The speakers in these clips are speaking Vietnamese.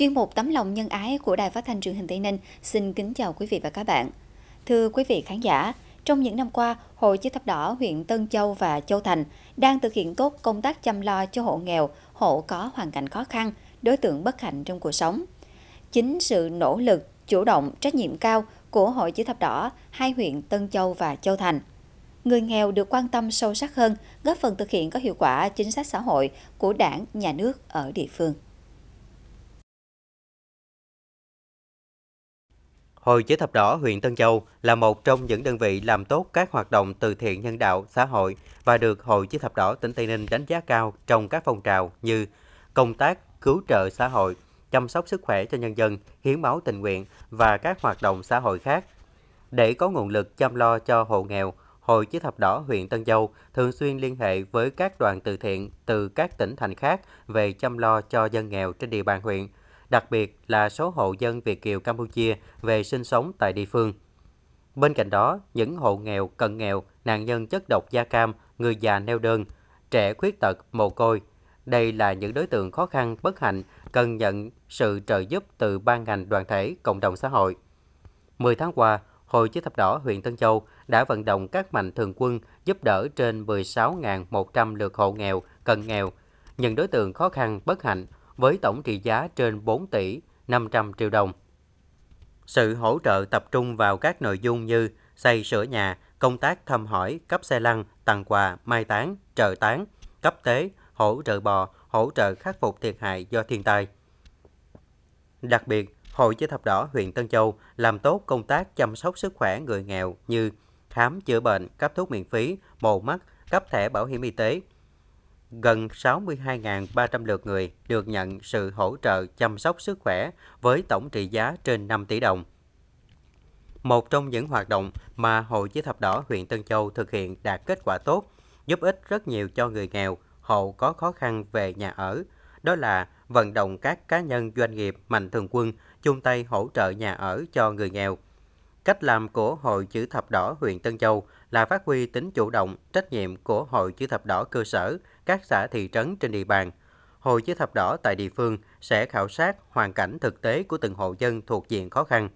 Chuyên mục Tấm lòng nhân ái của Đài Phát thanh truyền hình Tây Ninh xin kính chào quý vị và các bạn. Thưa quý vị khán giả, trong những năm qua, Hội Chữ Thập Đỏ huyện Tân Châu và Châu Thành đang thực hiện tốt công tác chăm lo cho hộ nghèo, hộ có hoàn cảnh khó khăn, đối tượng bất hạnh trong cuộc sống. Chính sự nỗ lực, chủ động, trách nhiệm cao của Hội Chữ Thập Đỏ hai huyện Tân Châu và Châu Thành. Người nghèo được quan tâm sâu sắc hơn, góp phần thực hiện có hiệu quả chính sách xã hội của đảng, nhà nước ở địa phương. Hội Chữ Thập Đỏ huyện Tân Châu là một trong những đơn vị làm tốt các hoạt động từ thiện nhân đạo xã hội và được Hội Chữ Thập Đỏ tỉnh Tây Ninh đánh giá cao trong các phong trào như công tác cứu trợ xã hội, chăm sóc sức khỏe cho nhân dân, hiến máu tình nguyện và các hoạt động xã hội khác. Để có nguồn lực chăm lo cho hộ nghèo, Hội Chữ Thập Đỏ huyện Tân Châu thường xuyên liên hệ với các đoàn từ thiện từ các tỉnh thành khác về chăm lo cho dân nghèo trên địa bàn huyện – đặc biệt là số hộ dân Việt Kiều Campuchia về sinh sống tại địa phương. Bên cạnh đó, những hộ nghèo, cận nghèo, nạn nhân chất độc da cam, người già neo đơn, trẻ khuyết tật, mồ côi. Đây là những đối tượng khó khăn, bất hạnh, cần nhận sự trợ giúp từ ban ngành đoàn thể, cộng đồng xã hội. 10 tháng qua, Hội Chữ Thập Đỏ huyện Tân Châu đã vận động các mạnh thường quân giúp đỡ trên 16.100 lượt hộ nghèo, cận nghèo, những đối tượng khó khăn, bất hạnh với tổng trị giá trên 4 tỷ 500 triệu đồng. Sự hỗ trợ tập trung vào các nội dung như xây sửa nhà, công tác thăm hỏi, cấp xe lăn, tặng quà, mai táng, trợ táng, cấp tế, hỗ trợ bò, hỗ trợ khắc phục thiệt hại do thiên tai. Đặc biệt, Hội Chữ Thập Đỏ huyện Tân Châu làm tốt công tác chăm sóc sức khỏe người nghèo như khám chữa bệnh, cấp thuốc miễn phí, mổ mắt, cấp thẻ bảo hiểm y tế, gần 62.300 lượt người được nhận sự hỗ trợ chăm sóc sức khỏe với tổng trị giá trên 5 tỷ đồng. Một trong những hoạt động mà Hội Chữ Thập Đỏ huyện Tân Châu thực hiện đạt kết quả tốt, giúp ích rất nhiều cho người nghèo, hộ có khó khăn về nhà ở, đó là vận động các cá nhân doanh nghiệp mạnh thường quân chung tay hỗ trợ nhà ở cho người nghèo. Cách làm của Hội Chữ Thập Đỏ huyện Tân Châu là phát huy tính chủ động, trách nhiệm của Hội Chữ Thập Đỏ cơ sở các xã thị trấn trên địa bàn. Hội chữ thập đỏ tại địa phương sẽ khảo sát hoàn cảnh thực tế của từng hộ dân thuộc diện khó khăn.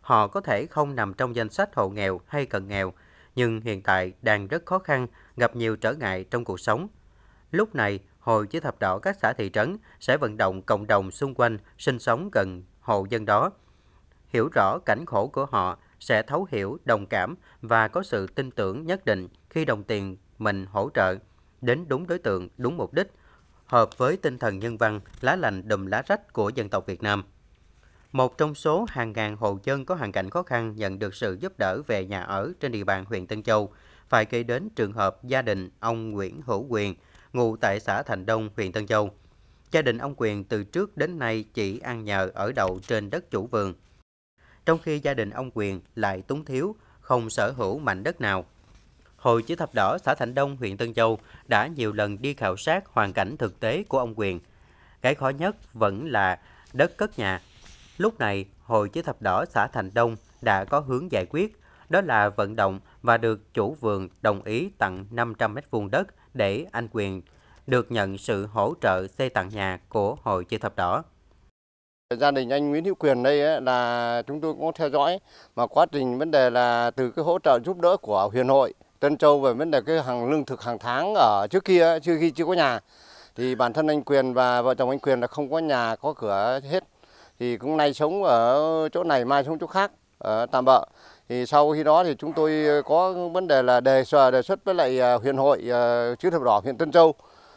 Họ có thể không nằm trong danh sách hộ nghèo hay cận nghèo, nhưng hiện tại đang rất khó khăn, gặp nhiều trở ngại trong cuộc sống. Lúc này, Hội chữ thập đỏ các xã thị trấn sẽ vận động cộng đồng xung quanh sinh sống gần hộ dân đó. Hiểu rõ cảnh khổ của họ sẽ thấu hiểu, đồng cảm và có sự tin tưởng nhất định khi đồng tiền mình hỗ trợ – đến đúng đối tượng, đúng mục đích, hợp với tinh thần nhân văn, lá lành đùm lá rách của dân tộc Việt Nam. Một trong số hàng ngàn hộ dân có hoàn cảnh khó khăn nhận được sự giúp đỡ về nhà ở trên địa bàn huyện Tân Châu, phải kể đến trường hợp gia đình ông Nguyễn Hữu Quyền, ngụ tại xã Thành Đông, huyện Tân Châu. Gia đình ông Quyền từ trước đến nay chỉ ăn nhờ ở đậu trên đất chủ vườn. Trong khi gia đình ông Quyền lại túng thiếu, không sở hữu mảnh đất nào – Hội Chữ Thập Đỏ xã Thạnh Đông, huyện Tân Châu đã nhiều lần đi khảo sát hoàn cảnh thực tế của ông Quyền. Cái khó nhất vẫn là đất cất nhà. Lúc này, Hội Chữ Thập Đỏ xã Thạnh Đông đã có hướng giải quyết, đó là vận động và được chủ vườn đồng ý tặng 500 m2 đất để anh Quyền được nhận sự hỗ trợ xây tặng nhà của Hội Chữ Thập Đỏ. Gia đình anh Nguyễn Hữu Quyền đây là chúng tôi cũng theo dõi mà quá trình vấn đề là từ cái hỗ trợ giúp đỡ của huyện hội Tân châu về vấn đề cái hàng lương thực hàng tháng ở trước kia trước khi chưa có nhà thì bản thân anh Quyền và vợ chồng anh Quyền là không có nhà có cửa hết thì cũng nay sống ở chỗ này mai sống chỗ khác ở tạm bợ thì sau khi đó thì chúng tôi có vấn đề là đề xuất đề xuất với lại à, huyện hội à, chữ thập đỏ huyện Tân Châu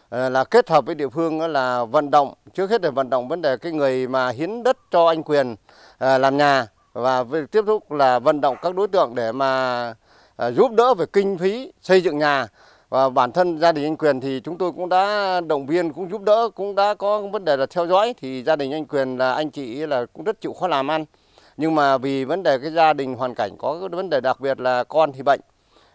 à, là kết hợp với địa phương là vận động trước hết là vận động vấn đề cái người mà hiến đất cho anh quyền làm nhà và tiếp tục là vận động các đối tượng để mà Ờ, giúp đỡ về kinh phí xây dựng nhà và bản thân gia đình anh Quyền thì chúng tôi cũng đã động viên cũng giúp đỡ cũng đã có vấn đề là theo dõi thì gia đình anh Quyền là anh chị là cũng rất chịu khó làm ăn nhưng mà vì vấn đề cái gia đình hoàn cảnh có cái vấn đề đặc biệt là con thì bệnh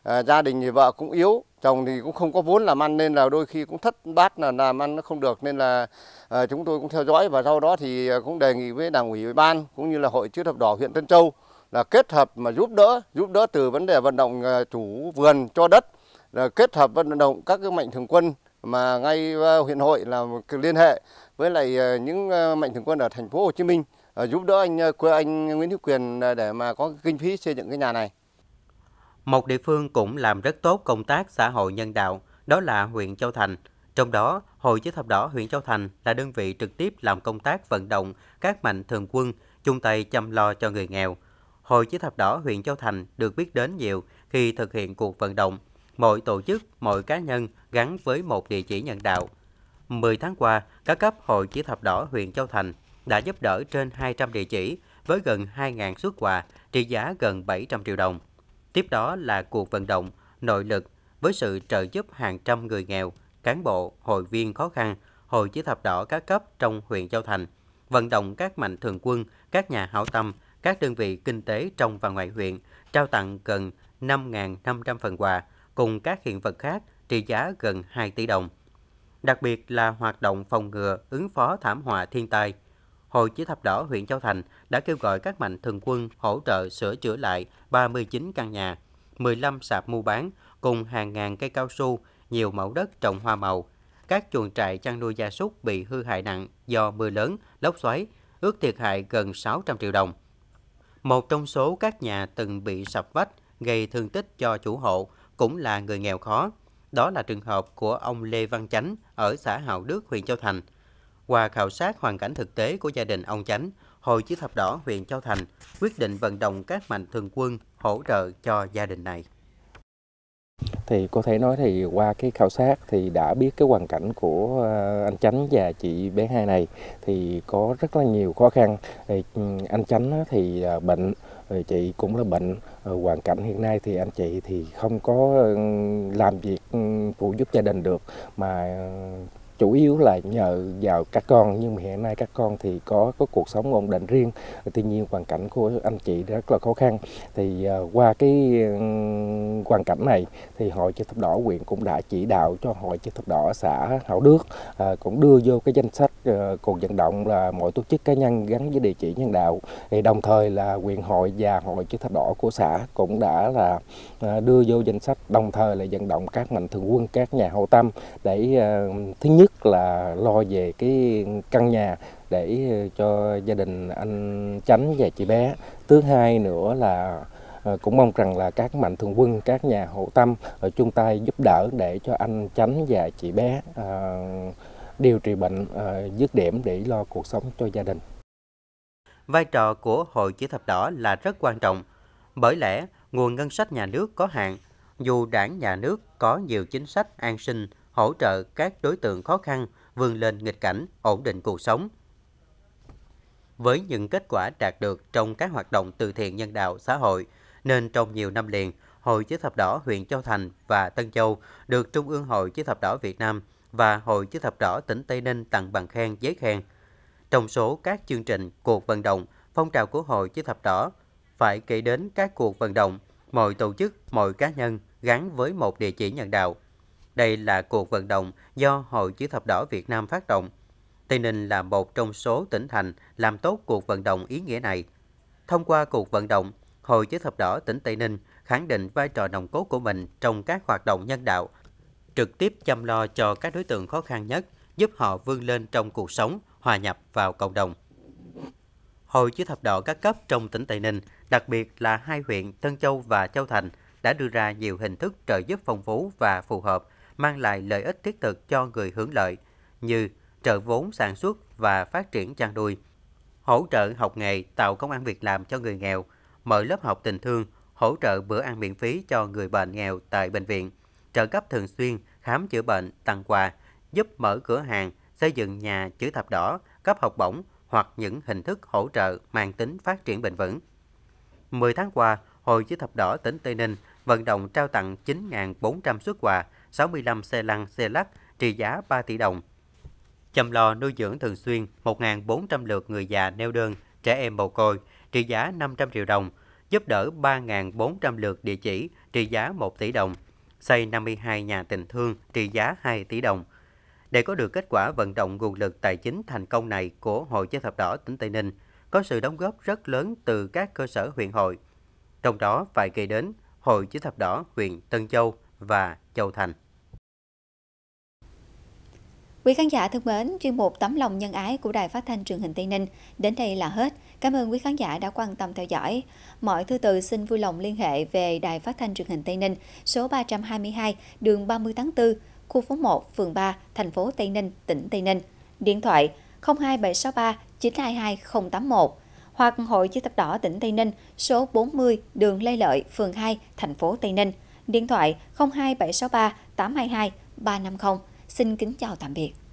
à, gia đình thì vợ cũng yếu chồng thì cũng không có vốn làm ăn nên là đôi khi cũng thất bát là làm ăn nó không được nên là à, chúng tôi cũng theo dõi và sau đó thì cũng đề nghị với đảng ủy ủy ban cũng như là hội chữ thập đỏ huyện Tân Châu là kết hợp mà giúp đỡ giúp đỡ từ vấn đề vận động ờ, chủ vườn cho đất là kết hợp vận động các cái mạnh thường quân mà ngay ờ, huyện hội là liên hệ với lại ờ, những mạnh thường quân ở thành phố Hồ Chí Minh giúp đỡ anh quê anh Nguyễn Hữu Quyền để mà có kinh phí xây dựng cái nhà này. Một địa phương cũng làm rất tốt công tác xã hội nhân đạo, đó là huyện Châu Thành. Trong đó, Hội chữ thập đỏ huyện Châu Thành là đơn vị trực tiếp làm công tác vận động các mạnh thường quân chung tay chăm lo cho người nghèo, Hội Chữ Thập Đỏ huyện Châu Thành được biết đến nhiều khi thực hiện cuộc vận động. mọi tổ chức, mọi cá nhân gắn với một địa chỉ nhân đạo. 10 tháng qua, các cấp Hội Chữ Thập Đỏ huyện Châu Thành đã giúp đỡ trên 200 địa chỉ với gần 2.000 xuất quà trị giá gần 700 triệu đồng. Tiếp đó là cuộc vận động, nội lực với sự trợ giúp hàng trăm người nghèo, cán bộ, hội viên khó khăn, Hội Chữ Thập Đỏ các cấp trong huyện Châu Thành, vận động các mạnh thường quân, các nhà hảo tâm – các đơn vị kinh tế trong và ngoài huyện trao tặng gần 5.500 phần quà cùng các hiện vật khác trị giá gần 2 tỷ đồng. Đặc biệt là hoạt động phòng ngừa ứng phó thảm họa thiên tai. Hội Chữ Thập Đỏ huyện Châu Thành đã kêu gọi các mạnh thường quân hỗ trợ sửa chữa lại 39 căn nhà, 15 sạp mua bán cùng hàng ngàn cây cao su, nhiều mẫu đất trồng hoa màu. Các chuồng trại chăn nuôi gia súc bị hư hại nặng do mưa lớn, lốc xoáy, ước thiệt hại gần 600 triệu đồng. Một trong số các nhà từng bị sập vách gây thương tích cho chủ hộ cũng là người nghèo khó. Đó là trường hợp của ông Lê Văn Chánh ở xã Hào Đức, huyện Châu Thành. Qua khảo sát hoàn cảnh thực tế của gia đình ông Chánh, Hội Chữ Thập Đỏ huyện Châu Thành quyết định vận động các mạnh thường quân hỗ trợ cho gia đình này thì có thể nói thì qua cái khảo sát thì đã biết cái hoàn cảnh của ờ, anh Chánh và chị bé hai này thì có rất là nhiều khó khăn ừ, anh Chánh thì ờ, bệnh ờ, chị cũng là bệnh hoàn cảnh hiện nay thì anh chị thì không có ừ, làm việc ừ, phụ giúp gia đình được mà chủ yếu là nhờ vào các con nhưng mà hiện nay các con thì có có cuộc sống ổn định riêng tuy nhiên hoàn cảnh của anh chị rất là khó khăn thì à, qua cái hoàn cảnh này thì hội chữ thập đỏ huyện cũng đã chỉ đạo cho hội chữ thập đỏ xã hậu Đức à, cũng đưa vô cái danh sách ờ, cuộc vận động là mọi tổ chức cá nhân gắn với địa chỉ nhân đạo thì đồng thời là quyền hội và hội chữ thập đỏ của xã cũng đã là à, đưa vô danh sách đồng thời là vận động các mạnh thường quân các nhà hậu tâm để thứ nhất nhất là lo về cái căn nhà để ờ, cho gia đình anh Chánh và chị bé. Thứ hai nữa là ờ, cũng mong rằng là các mạnh thường quân, các nhà hậu tâm chung tay giúp đỡ để cho anh Chánh và chị bé ờ, điều trị bệnh dứt điểm để lo cuộc sống cho gia đình. Vai trò của Hội Chữ Thập Đỏ là rất quan trọng, bởi lẽ nguồn ngân sách nhà nước có hạn, dù đảng nhà nước có nhiều chính sách an sinh, hỗ trợ các đối tượng khó khăn vươn lên nghịch cảnh, ổn định cuộc sống. Với những kết quả đạt được trong các hoạt động từ thiện nhân đạo xã hội, nên trong nhiều năm liền, Hội Chữ Thập Đỏ huyện Châu Thành và Tân Châu được Trung ương Hội Chữ Thập Đỏ Việt Nam và Hội Chữ Thập Đỏ tỉnh Tây Ninh tặng bằng khen giấy khen. Trong số các chương trình, cuộc vận động, phong trào của Hội Chữ Thập Đỏ phải kể đến các cuộc vận động, mọi tổ chức, mọi cá nhân gắn với một địa chỉ nhân đạo – đây là cuộc vận động do Hội Chữ Thập Đỏ Việt Nam phát động. Tây Ninh là một trong số tỉnh thành làm tốt cuộc vận động ý nghĩa này. Thông qua cuộc vận động, Hội Chữ Thập Đỏ tỉnh Tây Ninh khẳng định vai trò nồng cốt của mình trong các hoạt động nhân đạo, trực tiếp chăm lo cho các đối tượng khó khăn nhất, giúp họ vươn lên trong cuộc sống, hòa nhập vào cộng đồng. Hội Chữ Thập Đỏ các cấp trong tỉnh Tây Ninh, đặc biệt là hai huyện Tân Châu và Châu Thành, đã đưa ra nhiều hình thức trợ giúp phong phú và phù hợp mang lại lợi ích thiết thực cho người hưởng lợi như trợ vốn sản xuất và phát triển chăn nuôi, hỗ trợ học nghề, tạo công an việc làm cho người nghèo, mở lớp học tình thương, hỗ trợ bữa ăn miễn phí cho người bệnh nghèo tại bệnh viện, trợ cấp thường xuyên, khám chữa bệnh, tặng quà, giúp mở cửa hàng, xây dựng nhà chữ thập đỏ, cấp học bổng hoặc những hình thức hỗ trợ mang tính phát triển bền vững. 10 tháng qua, Hội chữ thập đỏ tỉnh Tây Ninh vận động trao tặng 9.400 xuất quà 65 xe lăn, xe lắc trị giá 3 tỷ đồng. Chăm lo nuôi dưỡng thường xuyên 1.400 lượt người già neo đơn, trẻ em mồ côi trị giá 500 triệu đồng, giúp đỡ 3.400 lượt địa chỉ trị giá 1 tỷ đồng, xây 52 nhà tình thương trị giá 2 tỷ đồng. Để có được kết quả vận động nguồn lực tài chính thành công này của Hội Chữ Thập Đỏ tỉnh Tây Ninh, có sự đóng góp rất lớn từ các cơ sở huyện hội. Trong đó phải kể đến Hội Chữ Thập Đỏ huyện Tân Châu và Châu Thành. Quý khán giả thân mến, chuyên mục Tấm lòng nhân ái của Đài Phát thanh Truyền hình Tây Ninh đến đây là hết. Cảm ơn quý khán giả đã quan tâm theo dõi. Mọi thư từ xin vui lòng liên hệ về Đài Phát thanh Truyền hình Tây Ninh, số 322, đường 30 tháng 4, khu phố 1, phường 3, thành phố Tây Ninh, tỉnh Tây Ninh. Điện thoại 02763 922 081 hoặc Hội chữ thập đỏ tỉnh Tây Ninh, số 40, đường Lê Lợi, phường 2, thành phố Tây Ninh. Điện thoại 02763 822 350. Xin kính chào tạm biệt.